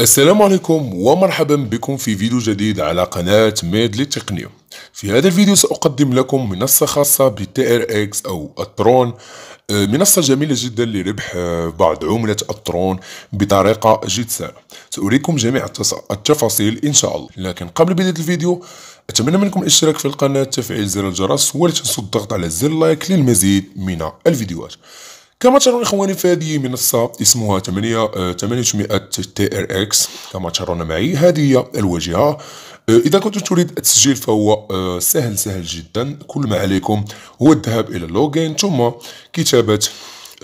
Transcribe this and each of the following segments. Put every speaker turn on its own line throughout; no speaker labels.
السلام عليكم ومرحبا بكم في فيديو جديد على قناة ميد للتقنية في هذا الفيديو سأقدم لكم منصة خاصة بالتي ار اكس او الترون آه، منصة جميلة جدا لربح آه، بعض عملة الترون بطريقة جد سهلة سأريكم جميع التفاصيل إن شاء الله لكن قبل بداية الفيديو أتمنى منكم الاشتراك في القناة تفعيل زر الجرس ولا تنسوا الضغط على زر لايك للمزيد من الفيديوهات كما ترون إخواني فهذه منصة اسمها 8 800 آه، تي ار اكس كما ترون معي هذه هي الواجهة آه، إذا كنت تريد التسجيل فهو آه، سهل سهل جدا كل ما عليكم هو الذهاب إلى لوغين ثم كتابة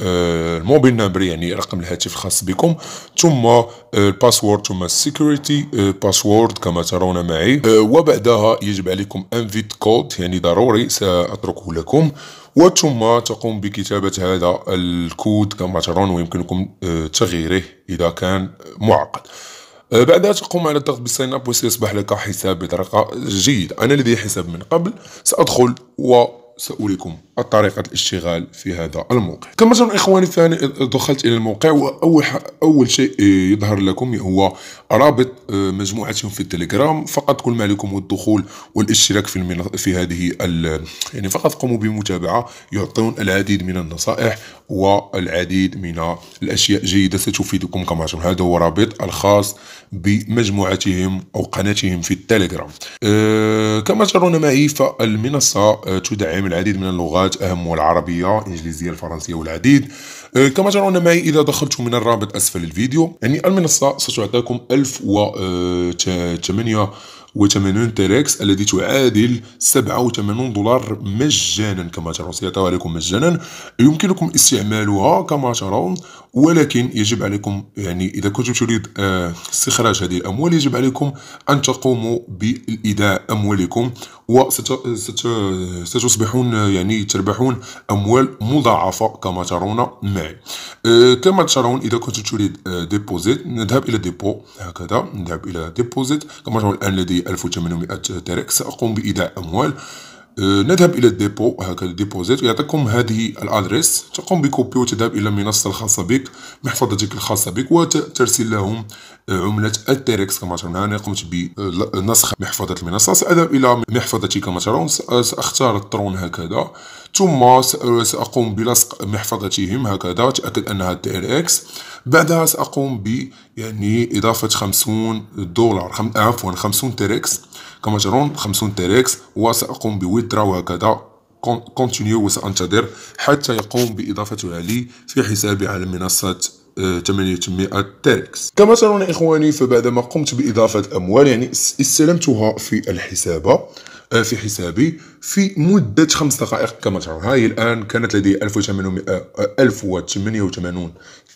الموبيل نمبر يعني رقم الهاتف الخاص بكم ثم الباسورد ثم السيكوريتي باسورد كما ترون معي وبعدها يجب عليكم انفيت كود يعني ضروري ساتركه لكم وثم تقوم بكتابة هذا الكود كما ترون ويمكنكم آه، تغييره إذا كان معقد آه، بعدها تقوم على الضغط بالساين اب وسيصبح لك حساب بطريقة جيدة أنا لدي حساب من قبل سأدخل وسأريكم طريقة الاشتغال في هذا الموقع كما ترون إخواني ثاني دخلت إلى الموقع وأول أول شيء آه، يظهر لكم هو رابط آه، مجموعتهم في التليجرام فقط كل ما عليكم هو الدخول والاشتراك في في هذه ال... يعني فقط قوموا بمتابعة يعطون العديد من النصائح والعديد من الأشياء جيدة ستفيدكم كما ترون هذا هو رابط الخاص بمجموعتهم أو قناتهم في التليجرام آه، كما ترون معي فالمنصة تدعم العديد من اللغات اللغات أهم والعربية الإنجليزية الفرنسية والعديد آه، كما ترون معي إذا دخلتم من الرابط أسفل الفيديو يعني المنصة ستعطيكم 1088 تيركس الذي تعادل 87 دولار مجانا كما ترون سيعطيها لكم مجانا يمكنكم استعمالها كما ترون ولكن يجب عليكم يعني إذا كنتم تريد آه، استخراج هذه الأموال يجب عليكم أن تقوموا بالإيداع أموالكم وستصبحون يعني تربحون أموال مضاعفة كما ترون معي آه، كما ترون إذا كنت تريد ديبوزيت آه، نذهب إلى ديبو هكذا نذهب إلى ديبوزيت كما ترون الآن لدي 1800 درهم سأقوم بإيداع أموال آه، نذهب إلى الديبو هكذا ديبوزيت ويعطيكم هذه الأدريس تقوم بكوبي وتذهب إلى المنصة الخاصة بك محفظتك الخاصة بك وترسل لهم آه، عملة التيركس كما ترون أنا قمت بنسخ آه، محفظة المنصة سأذهب إلى محفظتي كما ترون سأختار الترون هكذا ثم سأقوم بلصق محفظتهم هكذا وتأكد أنها تي ار اكس بعدها سأقوم ب يعني إضافة 50 دولار خم... عفوا 50 اكس كما ترون 50 اكس وسأقوم بويدراو هكذا كونتينيو وسأنتظر حتى يقوم بإضافتها لي في حسابي على منصة 800 آه، تيركس كما ترون إخواني فبعدما قمت بإضافة أموال يعني استلمتها في الحسابة آه، في حسابي في مدة خمس دقائق كما ترون هاي الآن كانت لدي 1800 1088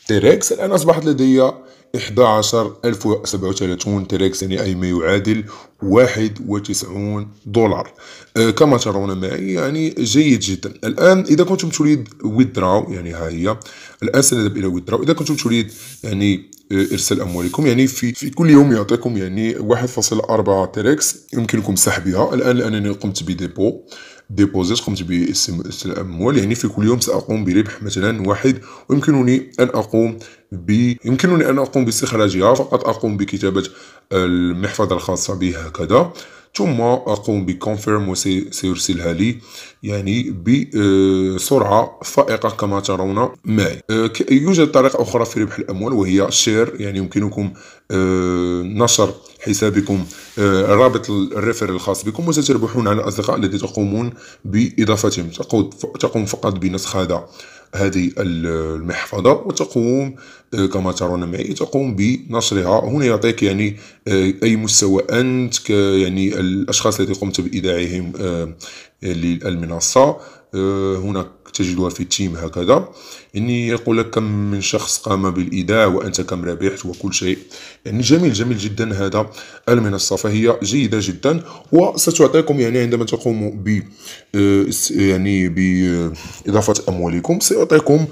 تيريكس الآن أصبحت لدي 11037 تيركس يعني أي ما يعادل 91 دولار آه، كما ترون معي يعني جيد جدا الآن إذا كنتم تريد ويدراو يعني ها هي الآن سنذهب إلى ويدراو إذا كنتم تريد يعني ارسال اموالكم يعني في في كل يوم يعطيكم يعني 1.4 تيركس يمكنكم سحبها الان لانني قمت بديبو ديبوزيت قمت بارسال الاموال يعني في كل يوم ساقوم بربح مثلا واحد ويمكنني ان اقوم ب يمكنني ان اقوم باستخراجها فقط اقوم بكتابه المحفظه الخاصه بها هكذا ثم أقوم بكونفيرم وسيرسلها لي يعني بسرعة فائقة كما ترون معي أه، يوجد طريقة أخرى في ربح الأموال وهي شير يعني يمكنكم أه، نشر حسابكم أه، رابط الريفر الخاص بكم وستربحون على الأصدقاء الذين تقومون بإضافتهم تقوم فقط بنسخ هذا هذه المحفظة وتقوم آه، كما ترون معي تقوم بنشرها هنا يعطيك يعني آه، أي مستوى أنت يعني الأشخاص الذي قمت بإيداعهم آه، للمنصة آه، هناك تجدها في تيم هكذا يعني يقول لك كم من شخص قام بالإيداع وأنت كم ربحت وكل شيء يعني جميل جميل جدا هذا المنصة فهي جيدة جدا وستعطيكم يعني عندما تقوموا ب آه، يعني بإضافة آه، أموالكم سيعطيكم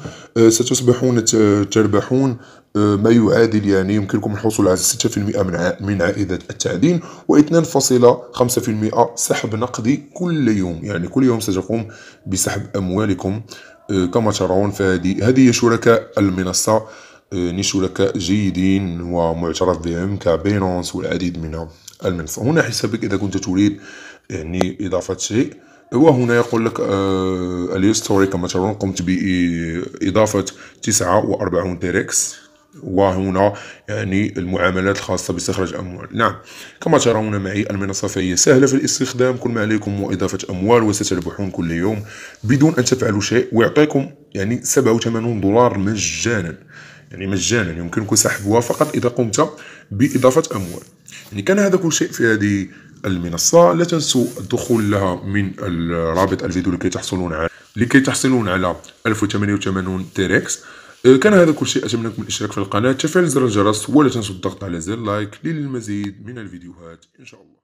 ستصبحون تربحون آه، ما يعادل يعني يمكنكم الحصول على 6% من من عائدة التعدين و2.5% سحب نقدي كل يوم يعني كل يوم ستقوم بسحب أموالكم آه، كما ترون فهذه هذه شركاء المنصة آه، يعني شركاء جيدين ومعترف بهم كبينونس والعديد من المنصة هنا حسابك إذا كنت تريد يعني إضافة شيء وهنا يقول لك الهيستوري كما ترون قمت بإضافة 49 تيركس وهنا يعني المعاملات الخاصة باستخراج أموال نعم كما ترون معي المنصة فهي سهلة في الاستخدام كل ما عليكم هو إضافة أموال وستربحون كل يوم بدون أن تفعلوا شيء ويعطيكم يعني 87 دولار مجانا يعني مجانا يمكنك سحبها فقط إذا قمت بإضافة أموال يعني كان هذا كل شيء في هذه المنصة لا تنسوا الدخول لها من رابط الفيديو لكي تحصلون على لكي تحصلون على 1088 تيركس آه، كان هذا كل شيء أتمنىكم الاشتراك في القناة تفعيل زر الجرس ولا تنسوا الضغط على زر لايك للمزيد من الفيديوهات إن شاء الله